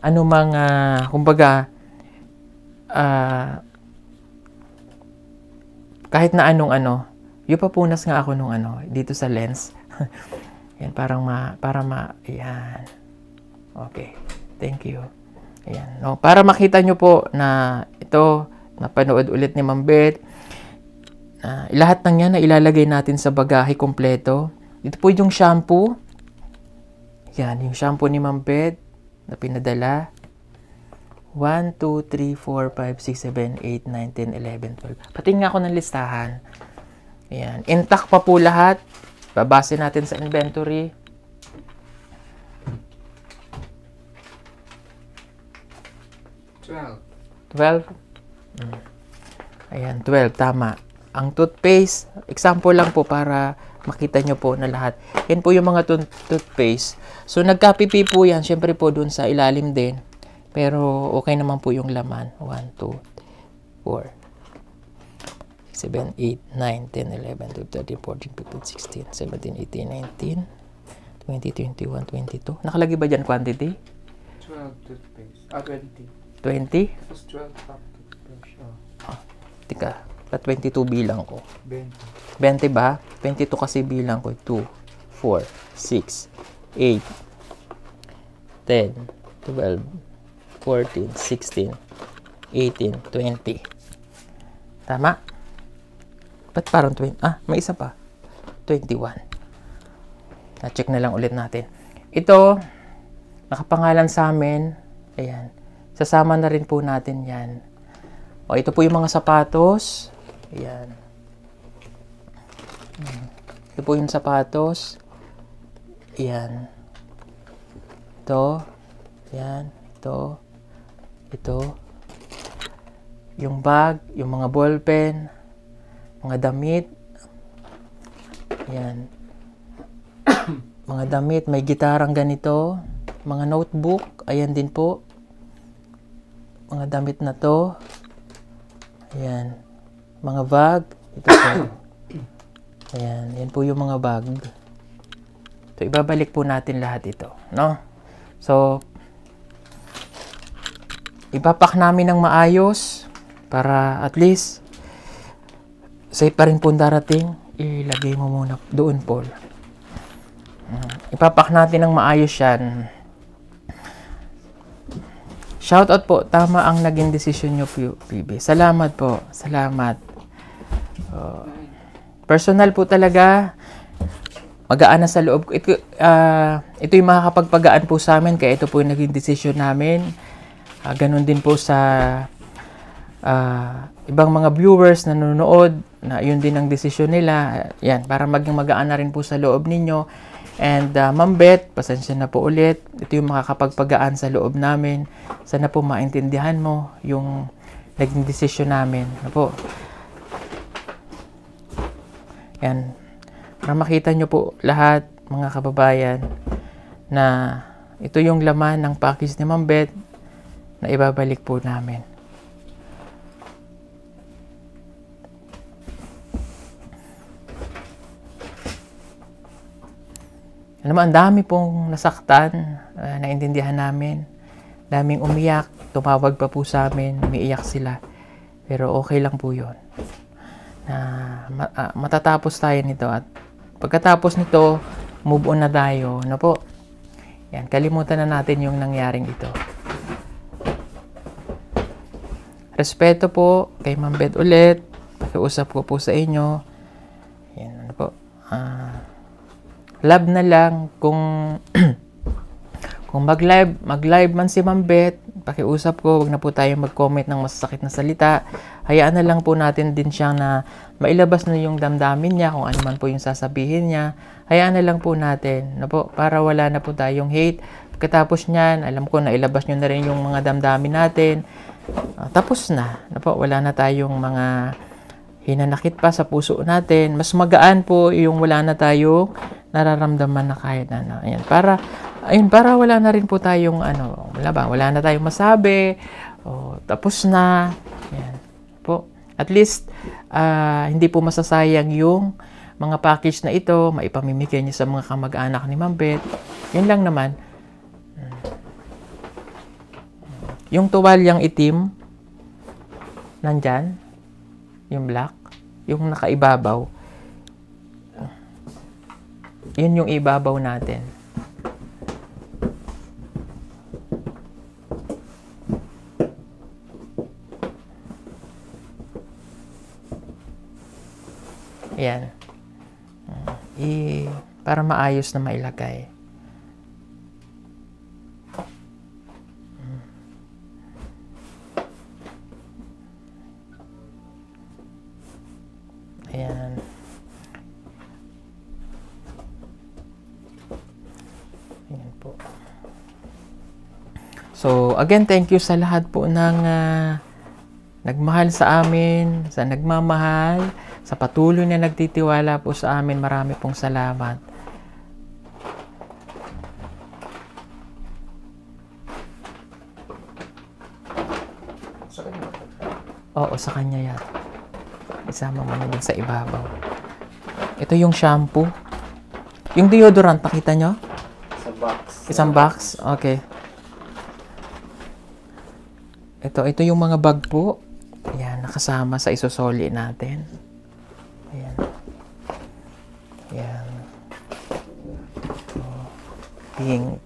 anumang, uh, kumbaga, uh, kahit na anong ano, yung papunas nga ako nung ano, dito sa lens. yan, parang ma, para ma, yan. Okay, thank you. Ayan, no? Para makita nyo po na ito, napanood ulit ni Mambet, Uh, lahat ng yan na ilalagay natin sa bagahe kompleto. Ito po yung shampoo. Yan, yung shampoo ni Ma'am Bed na pinadala. 1, 2, 3, 4, 5, 6, 7, 8, 9, 10, 11, 12. Patingin ako ng listahan. Ayan. Intact pa po lahat. Babase natin sa inventory. Twelve. Twelve? Mm. Ayan, twelve. Tama. Ang toothpaste, example lang po para makita nyo po na lahat. Yan po yung mga toothpaste. So, nagka-pipi po yan. Siyempre po, dun sa ilalim din. Pero, okay naman po yung laman. 1, 2, 4, 7, 8, 9, 10, 11, 12, 13, 14, 15, 16, 17, 18, 19, 20, 21, 22. Nakalagay ba dyan quantity? 12 toothpaste. Ah, 20. 20? Tapos 12 pack toothpaste. Oh. oh. Tika. Sa 22 bilang ko. 20. 20 ba? 22 kasi bilang ko. 2, 4, 6, 8, 10, 12, 14, 16, 18, 20. Tama? Ba't parang 20? Ah, may isa pa. 21. Na-check na lang ulit natin. Ito, nakapangalan sa amin. Ayan. Sasama na rin po natin yan. O, ito po yung mga sapatos. Ayan. Ito po yung sapatos. Ayan. Ito. Ayan. Ito. Ito. Yung bag, yung mga ballpen, mga damit. Ayan. mga damit, may gitarang ganito. Mga notebook, ayan din po. Mga damit na to. Ayan mga bag. Ito po. Ayan, yan po yung mga bag. So, ibabalik po natin lahat ito, no? So, ipapak namin ng maayos para at least safe pa rin po darating. Ilagay mo muna doon, Paul. Mm, ipapak natin ng maayos yan. Shoutout po, tama ang naging desisyon nyo, PB. Salamat po, salamat. So, oh. personal po talaga. Magaan na sa loob ko. Ito, uh, ah, ito yung makakapagpagaan po sa amin kaya ito po yung naging desisyon namin. Uh, ganun din po sa uh, ibang mga viewers na nanonood na yun din ang desisyon nila. Uh, yan, para maging magaan na rin po sa loob ninyo. And uh, Ma'am Beth, pasensya na po ulit. Ito yung makakapagpagaan sa loob namin. Sana po maintindihan mo yung naging desisyon namin. Ano po? Yan. Para makita nyo po lahat, mga kababayan, na ito yung laman ng package ni Ma'am Beth na ibabalik po namin. Alam mo, ang dami pong nasaktan, uh, naintindihan namin. Daming umiyak, tumawag pa po sa amin, umiiyak sila. Pero okay lang po yon na uh, matatapos tayo nito at pagkatapos nito, move on na tayo. no po? Yan, kalimutan na natin yung nangyaring ito. Respeto po kay Ma'am Beth ulit. Pakiusap ko po sa inyo. Yan, ano po? Uh, love na lang kung kung mag-live, mag-live man si Ma'am Beth, pakiusap ko, wag na po tayong mag-comment ng masasakit na salita. Hayaan na lang po natin din siyang na mailabas na yung damdamin niya kung ano man po yung sasabihin niya. Hayaan na lang po natin, no po, para wala na po tayong hate. Pagkatapos niyan, alam ko na ilabas niyo na rin yung mga damdamin natin. Uh, tapos na, no po, wala na tayong mga hinanakit pa sa puso natin. Mas magaan po yung wala na tayong nararamdaman na kahit ano. Ayan, para, ayun, para wala na rin po tayong, ano, wala ba, wala na tayong masabi, o tapos na, ayan, po. At least, uh, hindi po masasayang yung mga package na ito, maipamimigay niyo sa mga kamag-anak ni Mambet. Beth. Yun lang naman. Yung tuwalyang itim, nandyan, yung black, yung nakaibabaw, yun yung ibabaw natin. Ayan. Hmm. I, para maayos na mailagay. again, thank you sa lahat po ng uh, nagmahal sa amin, sa nagmamahal, sa patuloy na nagtitiwala po sa amin. Marami pong salamat. Sa Oo, sa kanya yan. Isama mo na sa ibabaw. Ito yung shampoo. Yung deodorant, pakita nyo? Sa box. Isang box? Okay. Ito, ito yung mga bag po. Ayan, nakasama sa isosoli natin. Ayan. Ayan. Ito, oh, pink.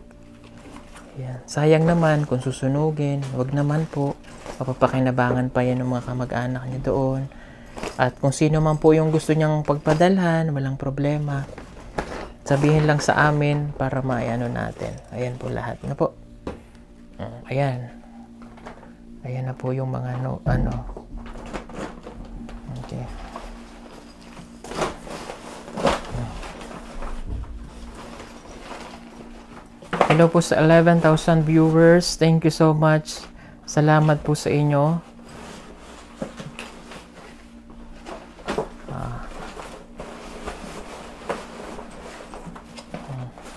Ayan. Sayang naman kung susunugin. wag naman po. Papapakinabangan pa yan ng mga kamag-anak niya doon. At kung sino man po yung gusto niyang pagpadalhan, walang problema. Sabihin lang sa amin para maano natin. Ayan po lahat na ano po. Mm, ayan ayan na po yung mga no, ano okay hello po sa 11,000 viewers thank you so much salamat po sa inyo ah.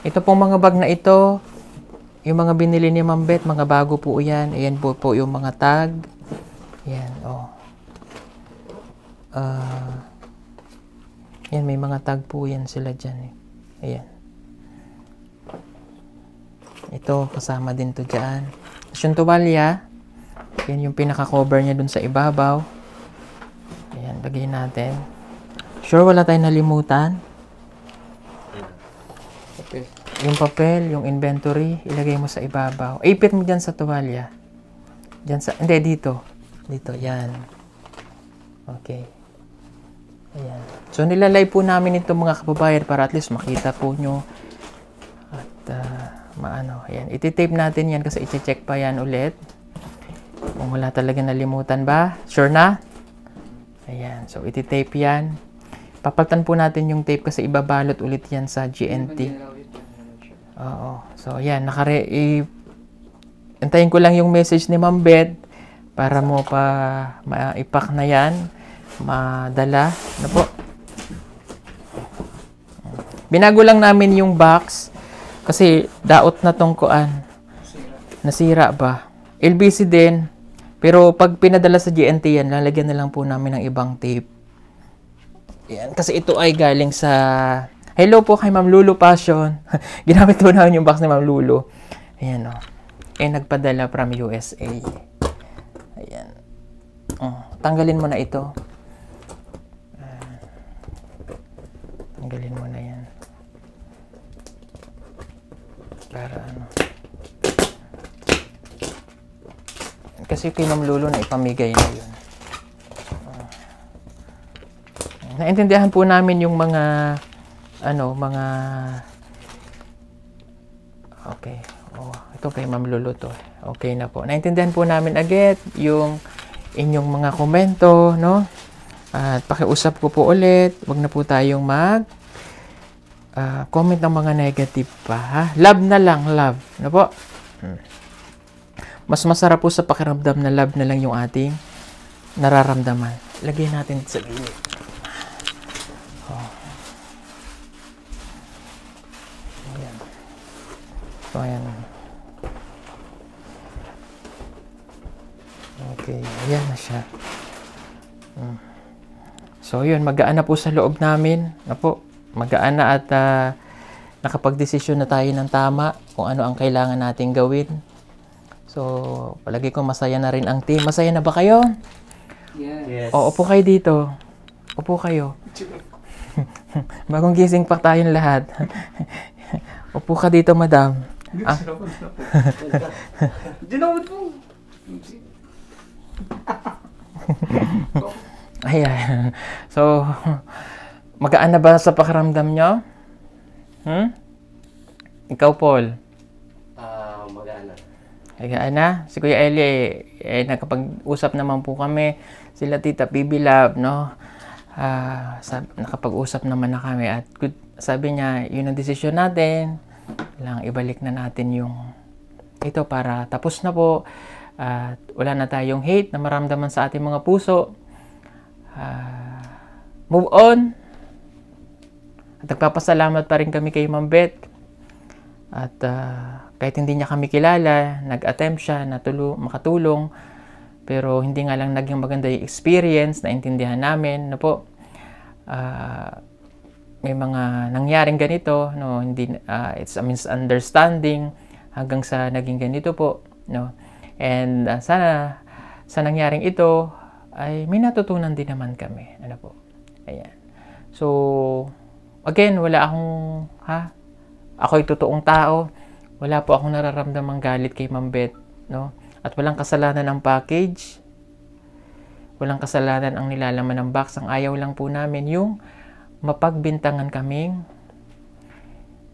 Ito pong mga bag na ito, yung mga binili ni Ma'am Beth, mga bago po yan. Ayan po po yung mga tag. Ayan, oh. Uh, ah, yan, may mga tag po yan sila dyan. Eh. Ayan. Ito, kasama din to dyan. Tapos yung tuwalya. Yan yung pinaka-cover niya dun sa ibabaw. Ayan, lagay natin. Sure, wala tayong nalimutan yung papel, yung inventory, ilagay mo sa ibabaw. Eh, ipit mo dyan sa tuwalya. Dyan sa, hindi, dito. Dito, yan. Okay. Ayan. So, nilalay po namin itong mga kababayan para at least makita po nyo. At, uh, maano, ayan. Ititape natin yan kasi iche-check pa yan ulit. Kung wala talaga nalimutan ba? Sure na? Ayan. So, ititape yan. Papaltan po natin yung tape kasi ibabalot ulit yan sa GNT. Oo. So, ayan. Nakare... I- Antayin ko lang yung message ni Ma'am Beth para mo pa maipak na yan. Madala. Ano po? Binago lang namin yung box kasi daot na tong kuan. Nasira ba? LBC din. Pero pag pinadala sa GNT yan, lalagyan na lang po namin ng ibang tape. Yan. Kasi ito ay galing sa Hello po kay Ma'am Lulu Passion. Ginamit po namin yung box ni Ma'am Lulu. Ayan o. Oh. Eh, nagpadala from USA. Ayan. Oh, tanggalin mo na ito. Uh, tanggalin mo na yan. Para ano. Kasi kay Ma'am Lulu na ipamigay na yun. Ah. naintindihan po namin yung mga ano, mga okay. Oh, ito kay Ma'am Luluto. Okay na po. Naintindihan po namin agad yung inyong mga komento, no? At pakiusap ko po ulit. Huwag na po tayong mag uh, comment ng mga negative pa, ha? Love na lang, love. Ano po? Hmm. Mas masarap po sa pakiramdam na love na lang yung ating nararamdaman. Lagyan natin sa gilid. So, ayan. Okay, ayan na siya. Hmm. So, yun, magaan na po sa loob namin. Na po, magaan na at uh, ah, nakapag na tayo ng tama kung ano ang kailangan nating gawin. So, palagi ko masaya na rin ang team. Masaya na ba kayo? Yes. yes. O, upo kayo dito. Upo kayo. Bagong gising pa tayong lahat. upo ka dito, madam. Ah? Dinawad po. ay. So, magaan na ba sa pakiramdam nyo? Hmm? Ikaw, Paul? Ah, uh, magaan na. Magaan na? Si Kuya Eli, eh, nakapag-usap naman po kami. Sila Tita Bibi Love, no? Ah, uh, nakapag-usap naman na kami. At good, sabi niya, yun ang desisyon natin lang ibalik na natin yung ito para tapos na po at uh, wala na tayong hate na maramdaman sa ating mga puso uh, move on at nagpapasalamat pa rin kami kay Ma'am Beth at uh, kahit hindi niya kami kilala nag-attempt siya na tulo, makatulong pero hindi nga lang naging maganda yung experience intindihan namin no po uh, may mga nangyaring ganito, no, hindi uh, it's a misunderstanding hanggang sa naging ganito po, no. And uh, sana sa nangyaring ito ay may natutunan din naman kami, ano po. Ayan. So again, wala akong ha ako ay totoong tao. Wala po akong nararamdamang galit kay Ma'am Beth, no? At walang kasalanan ang package. Walang kasalanan ang nilalaman ng box. Ang ayaw lang po namin yung mapagbintangan kaming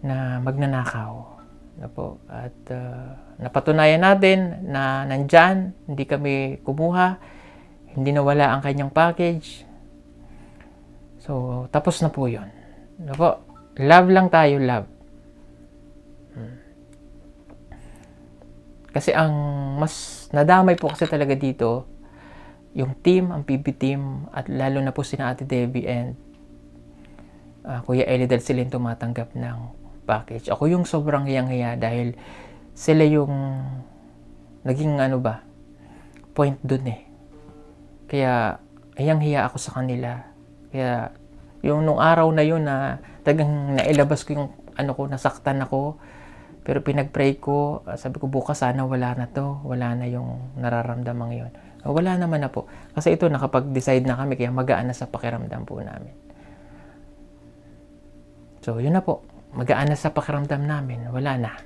na magnanakaw. Na ano po. At uh, napatunayan natin na nandyan, hindi kami kumuha, hindi nawala ang kanyang package. So, tapos na po yun. Na ano po, love lang tayo, love. Hmm. Kasi ang mas nadamay po kasi talaga dito, yung team, ang PB team, at lalo na po si Ate Debbie and uh, Kuya Eli dahil sila yung tumatanggap ng package. Ako yung sobrang hiyang-hiya dahil sila yung naging ano ba, point dun eh. Kaya, hiyang-hiya ako sa kanila. Kaya, yung nung araw na yun na tagang nailabas ko yung ano ko, nasaktan ako. Pero pinagpray ko, ah, sabi ko bukas sana wala na to, wala na yung nararamdaman yun. Ah, wala naman na po. Kasi ito, nakapag-decide na kami, kaya magaan na sa pakiramdam po namin. So, yun na po. Magaan na sa pakiramdam namin. Wala na.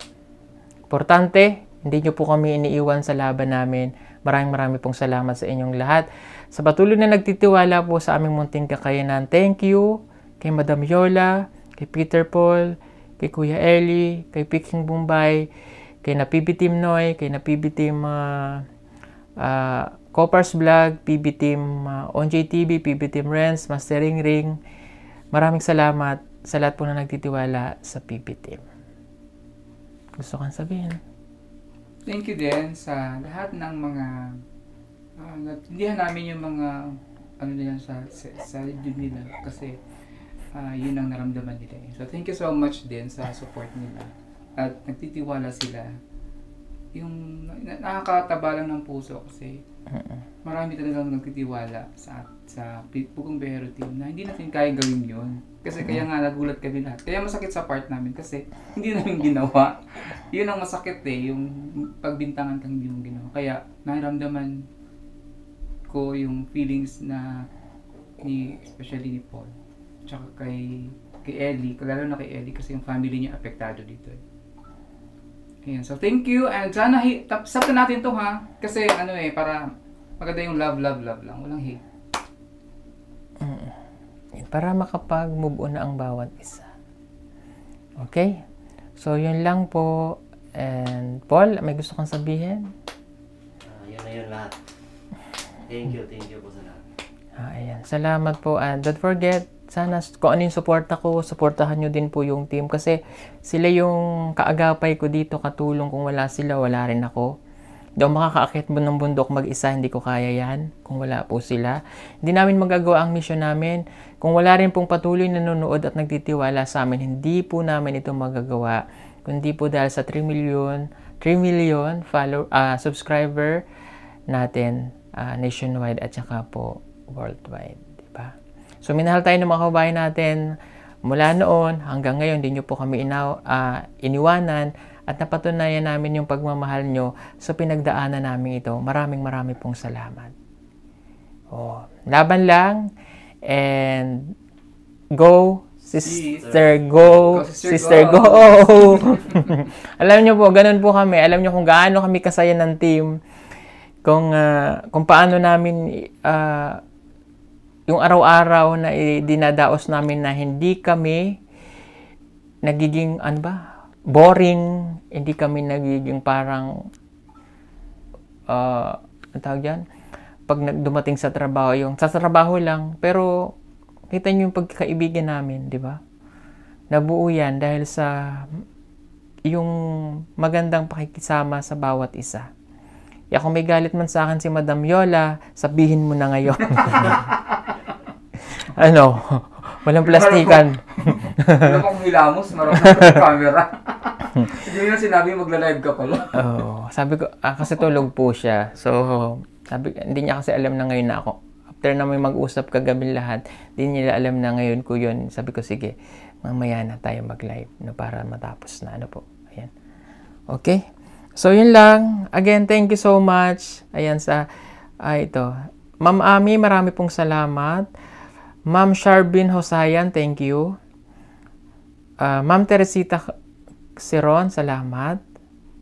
Importante, hindi nyo po kami iniiwan sa laban namin. Maraming maraming pong salamat sa inyong lahat. Sa patuloy na nagtitiwala po sa aming munting kakayanan, thank you kay Madam Yola, kay Peter Paul, kay Kuya Eli, kay Peking Bombay, kay na Napibi Team Noy, kay na Napibi Team uh, uh, Coppers Vlog, PB Team uh, OnJTV, PB Team Renz, Mastering Ring. Maraming salamat sa lahat po na nagtitiwala sa PP Team. Gusto kang sabihin? Thank you din sa lahat ng mga uh, ah, natindihan namin yung mga ano nila sa, sa, sa nila kasi uh, yun ang naramdaman nila. Eh. So thank you so much din sa support nila at nagtitiwala sila yung nakakataba lang ng puso kasi marami talagang nagtitiwala sa sa Pugong Behero team na hindi natin kaya gawin yon Kasi kaya nga nagulat kami lahat. Kaya masakit sa part namin kasi hindi namin ginawa. yun ang masakit eh, yung pagbintangan kang hindi mo ginawa. Kaya nairamdaman ko yung feelings na ni, especially ni Paul, tsaka kay, kay Ellie, lalo na kay Ellie kasi yung family niya apektado dito eh Ayan, so thank you. And sana hi- tap natin to ha. Kasi ano eh, para maganda yung love, love, love lang. Walang hate. Mm. Eh, para makapag-move on na ang bawat isa. Okay? So, yun lang po. And Paul, may gusto kang sabihin? Ah, yun na yun lahat. Thank you, thank you po sa lahat. Ah, ayan. Salamat po. And don't forget, sana kung ano yung suporta ko, suportahan nyo din po yung team. Kasi sila yung kaagapay ko dito, katulong. Kung wala sila, wala rin ako. Daw ako makakaakit mo ng bundok mag-isa, hindi ko kaya yan kung wala po sila. Hindi namin magagawa ang mission namin. Kung wala rin pong patuloy nanonood at nagtitiwala sa amin, hindi po namin ito magagawa. Kundi po dahil sa 3 million, 3 million follow, uh, subscriber natin uh, nationwide at saka po worldwide. So minahal tayo ng mga kababayan natin mula noon hanggang ngayon, hindi nyo po kami inaw, uh, ah, iniwanan at napatunayan namin yung pagmamahal nyo sa pinagdaanan namin ito. Maraming maraming pong salamat. Oh, laban lang and go Sister Go, Sister Go. Alam niyo po, ganun po kami. Alam niyo kung gaano kami kasaya ng team. Kung uh, kung paano namin uh, yung araw-araw na dinadaos namin na hindi kami nagiging ano ba boring hindi kami nagiging parang uh, ah, ang tawag yan pag dumating sa trabaho yung sa trabaho lang pero kita niyo yung pagkakaibigan namin di ba nabuo yan dahil sa yung magandang pakikisama sa bawat isa ya kung may galit man sa akin si Madam Yola sabihin mo na ngayon ano, walang plastikan. Wala pang hilamos, marami camera. Hindi na sinabi magla-live ka pala. Oo. Oh, sabi ko, ah, kasi tulog po siya. So, sabi, hindi niya kasi alam na ngayon na ako. After na may mag-usap kagabi lahat, hindi nila alam na ngayon ko yun. Sabi ko, sige, mamaya na tayo mag-live na para matapos na ano po. Ayan. Okay. So, yun lang. Again, thank you so much. Ayan sa, ah, ito. Ma'am Ami, marami pong salamat. Ma'am Sharbin Hosayan, thank you. Uh, Ma'am Teresita Siron, salamat.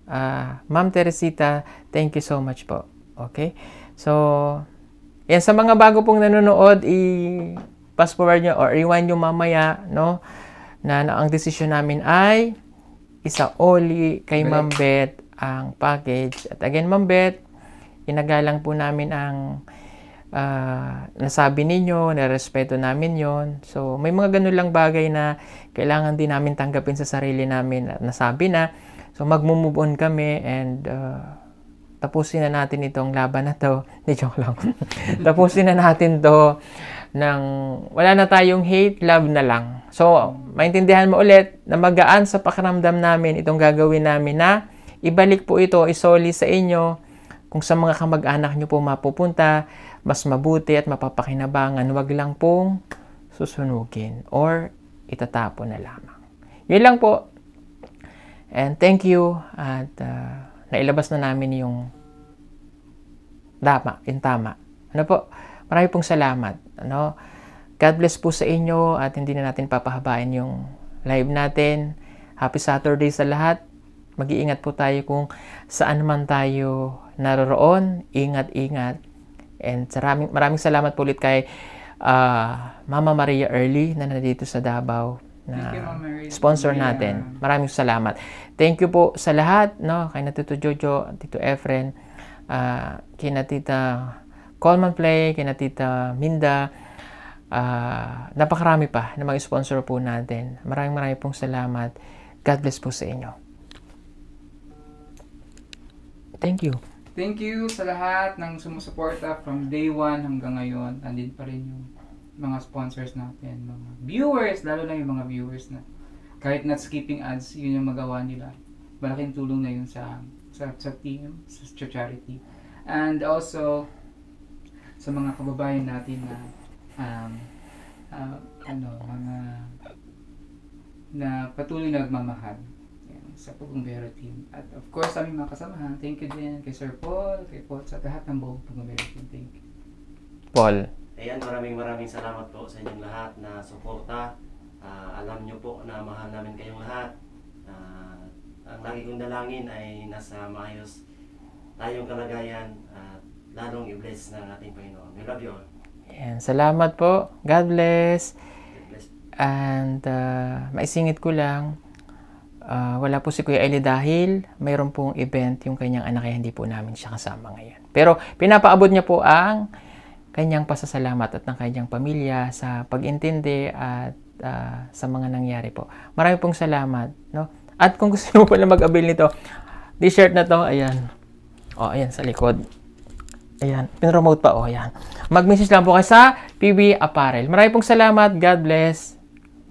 Uh, Ma'am Teresita, thank you so much po. Okay? So, yan sa mga bago pong nanonood, i-fast forward nyo or rewind nyo mamaya, no? Na, na ang desisyon namin ay isa only kay Ma'am Beth ang package. At again, Ma'am Beth, inagalang po namin ang uh, nasabi ninyo, narespeto namin yon. So, may mga ganun lang bagay na kailangan din namin tanggapin sa sarili namin at nasabi na. So, mag-move on kami and uh, tapusin na natin itong laban na to. Hindi, joke lang. tapusin na natin to ng wala na tayong hate, love na lang. So, maintindihan mo ulit na magaan sa pakiramdam namin itong gagawin namin na ibalik po ito, isoli sa inyo kung sa mga kamag-anak nyo po mapupunta mas mabuti at mapapakinabangan, wag lang pong susunugin or itatapon na lamang. Yun lang po. And thank you at uh, nailabas na namin yung dama, yung tama. Ano po? Marami pong salamat. Ano? God bless po sa inyo at hindi na natin papahabain yung live natin. Happy Saturday sa lahat. Mag-iingat po tayo kung saan man tayo naroroon. Ingat-ingat And maraming, maraming salamat po ulit kay uh, Mama Maria Early na nandito sa Davao na sponsor natin. Maraming salamat. Thank you po sa lahat, no? Kay na Tito Jojo, Tito Efren, uh, kay Natita Coleman Play, kay Natita Minda, uh, napakarami pa na mga sponsor po natin. Maraming maraming pong salamat. God bless po sa inyo. Thank you. Thank you sa lahat ng sumusuporta from day 1 hanggang ngayon. Andin pa rin yung mga sponsors natin, mga viewers, lalo na yung mga viewers na kahit not skipping ads, yun yung magawa nila. Malaking tulong na yun sa sa, sa team, sa, charity. And also, sa mga kababayan natin na um, uh, ano, mga na patuloy nagmamahal sa Pugumbero team. At of course, sa aming mga kasamahan, thank you din kay Sir Paul, kay Paul, sa lahat ng buong Pugumbero team. Thank you. Paul. Ayan, maraming maraming salamat po sa inyong lahat na suporta. Uh, alam nyo po na mahal namin kayong lahat. Uh, ang lagi kong dalangin ay nasa maayos tayong kalagayan at lalong i-bless ng ating Panginoon. We love you all. Ayan, salamat po. God bless. God bless. And uh, maisingit ko lang, Uh, wala po si Kuya Eli dahil mayroon pong event yung kanyang anak kaya hindi po namin siya kasama ngayon. Pero pinapaabot niya po ang kanyang pasasalamat at ng kanyang pamilya sa pag-intindi at uh, sa mga nangyari po. Marami pong salamat. No? At kung gusto mo pala mag-avail nito, t-shirt na to, ayan. O, oh, ayan sa likod. Ayan, pinromote pa, o, oh, ayan. Mag-message lang po kayo sa PB Apparel. Marami pong salamat. God bless.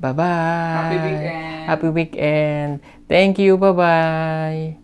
Bye-bye. Happy weekend. Happy weekend. Thank you. Bye-bye.